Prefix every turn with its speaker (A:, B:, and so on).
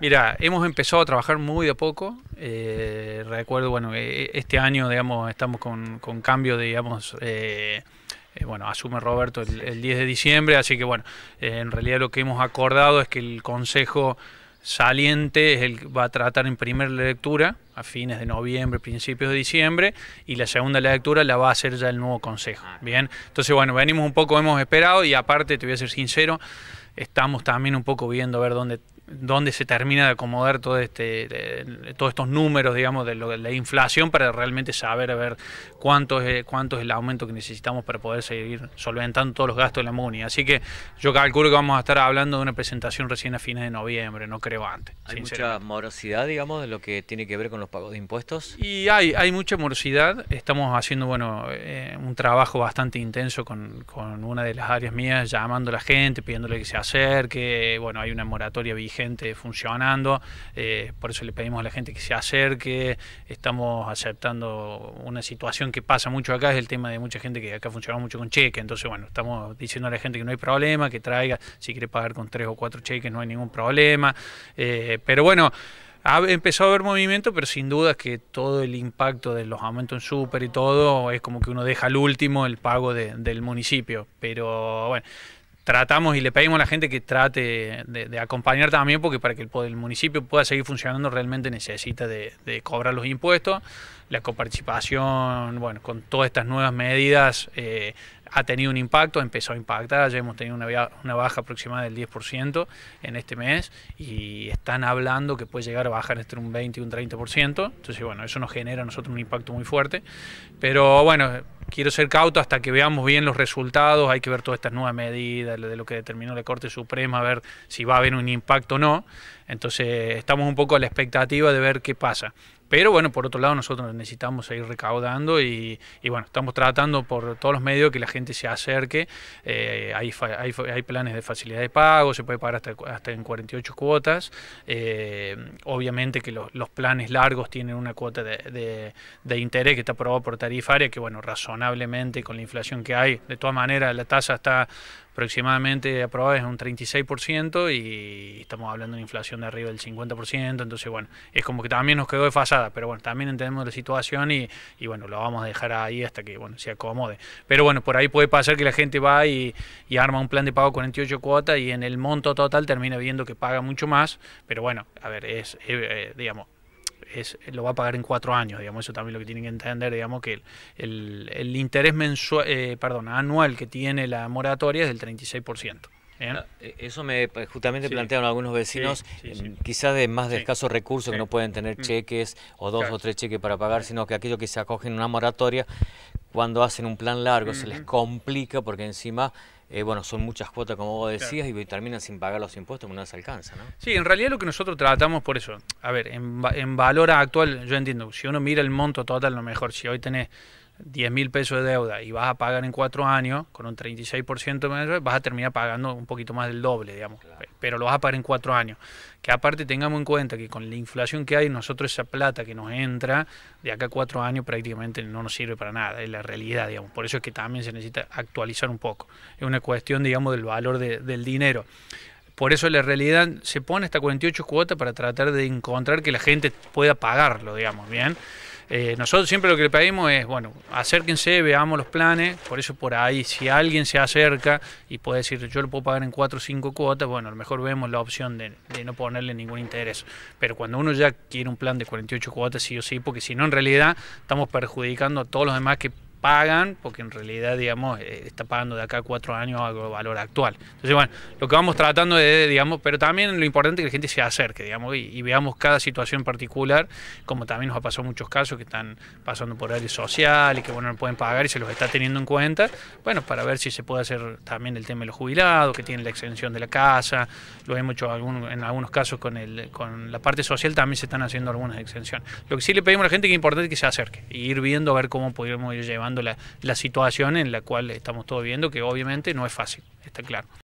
A: Mira, hemos empezado a trabajar muy de poco. Eh, recuerdo, bueno, eh, este año, digamos, estamos con, cambio, digamos, eh, bueno, asume Roberto el, 10 de diciembre, así que bueno, en realidad lo que hemos acordado es que el Consejo saliente es el, va a tratar en primera lectura a fines de noviembre, principios de diciembre, y la segunda lectura la va a hacer ya el nuevo consejo. Ah. Bien, entonces bueno, venimos un poco, hemos esperado y aparte, te voy a ser sincero, estamos también un poco viendo a ver dónde donde se termina de acomodar este, todos estos números, digamos, de, la inflación para realmente saber ver cuánto es, es el aumento que necesitamos para poder seguir solventando todos los gastos de la MUNI. Así que yo calculo que vamos a estar hablando de una presentación recién a fines de noviembre, no creo antes.
B: ¿Hay mucha morosidad, digamos, de lo que tiene que ver con los pagos de impuestos? Y hay, hay
A: mucha morosidad. Estamos haciendo, bueno, eh, un trabajo bastante intenso con, con una de las áreas mías, llamando a la gente, pidiéndole que se acerque. Bueno, hay una moratoria vigente funcionando, eh, por eso le pedimos a la gente que se acerque, estamos aceptando una situación que pasa mucho acá, es el tema de mucha gente que acá funciona mucho con cheque, entonces bueno, estamos diciendo a la gente que no hay problema, que traiga, si quiere pagar con tres o cuatro cheques no hay ningún problema, eh, pero bueno ha empezado a haber movimiento, pero sin duda que todo el impacto de los aumentos en súper y todo es como que uno deja al último el pago del municipio. Pero bueno, tratamos y le pedimos a la gente que trate de, acompañar también, porque para que el, municipio pueda seguir funcionando realmente necesita de, cobrar los impuestos, la coparticipación, bueno, con todas estas nuevas medidas eh, ha tenido un impacto, empezó a impactar, ya hemos tenido una, una baja aproximada del 10% en este mes y están hablando que puede llegar a bajar entre un 20 y un 30%, entonces bueno, eso nos genera a nosotros un impacto muy fuerte, pero bueno, quiero ser cauto hasta que veamos bien los resultados, hay que ver todas estas nuevas medidas, de lo que determinó la Corte Suprema, a ver si va a haber un impacto o no, entonces estamos un poco a la expectativa de ver qué pasa. Pero bueno, por otro lado nosotros necesitamos seguir recaudando y, bueno, estamos tratando por todos los medios que la gente se acerque. Eh, hay, planes de facilidad de pago, se puede pagar hasta, en 48 cuotas. Eh, obviamente que los, planes largos tienen una cuota de, de interés que está aprobada por tarifaria, que bueno, razonablemente con la inflación que hay, de todas maneras la tasa está aproximadamente aprobada es un 36% y estamos hablando de una inflación de arriba del 50%, entonces bueno, es como que también nos quedó desfasada, pero bueno, también entendemos la situación y, bueno, lo vamos a dejar ahí hasta que bueno, se acomode. Pero bueno, por ahí puede pasar que la gente va y, arma un plan de pago 48 cuotas y en el monto total termina viendo que paga mucho más, pero bueno, a ver, es, eh, eh, digamos, lo va a pagar en cuatro años, digamos, eso también lo que tienen que entender, digamos, que el, el interés mensual, eh, perdón, anual que tiene la moratoria es del 36%.
B: ¿eh? Ah, eh, eso me pues, justamente plantearon algunos vecinos, quizás de más de escasos recursos, que no pueden tener mm. cheques o dos o tres cheques para pagar, sino que aquellos que se acogen a una moratoria, cuando hacen un plan largo, se les complica porque encima eh, bueno, son muchas cuotas, como vos decías, y terminan sin pagar los impuestos que no se alcanza, ¿no?
A: Sí, en realidad lo que nosotros tratamos por eso, a ver, en, valor actual, yo entiendo, si uno mira el monto total, lo mejor, si hoy tenés 10 mil pesos de deuda y vas a pagar en cuatro años, con un 36% vas a terminar pagando un poquito más del doble, digamos pero lo vas a pagar en cuatro años. Que aparte tengamos en cuenta que con la inflación que hay, nosotros esa plata que nos entra de acá a cuatro años prácticamente no nos sirve para nada, es la realidad, digamos. Por eso es que también se necesita actualizar un poco. Es una cuestión, digamos, del valor del dinero. Por eso la realidad se pone esta 48 cuotas para tratar de encontrar que la gente pueda pagarlo, digamos, ¿bien? Eh, nosotros siempre lo que le pedimos es, bueno, acérquense, veamos los planes, por eso por ahí, si alguien se acerca y puede decir, yo lo puedo pagar en 4 o 5 cuotas, bueno, a lo mejor vemos la opción de, de, no ponerle ningún interés. Pero cuando uno ya quiere un plan de 48 cuotas, sí o sí, porque si no, en realidad estamos perjudicando a todos los demás que pagan, porque en realidad, digamos, eh, está pagando de acá cuatro años a valor actual. Entonces, bueno, lo que vamos tratando de, digamos, pero también lo importante es que la gente se acerque, digamos, y, veamos cada situación particular, como también nos ha pasado muchos casos que están pasando por áreas social y que, bueno, no pueden pagar y se los está teniendo en cuenta, bueno, para ver si se puede hacer también el tema de los jubilados, que tienen la exención de la casa, lo hemos hecho en algunos casos con, el, con la parte social, también se están haciendo algunas exenciones. Lo que sí le pedimos a la gente que es importante que se acerque y ir viendo a ver cómo podemos ir llevando la, la situación en la cual estamos todos viendo, que obviamente no es fácil, está claro.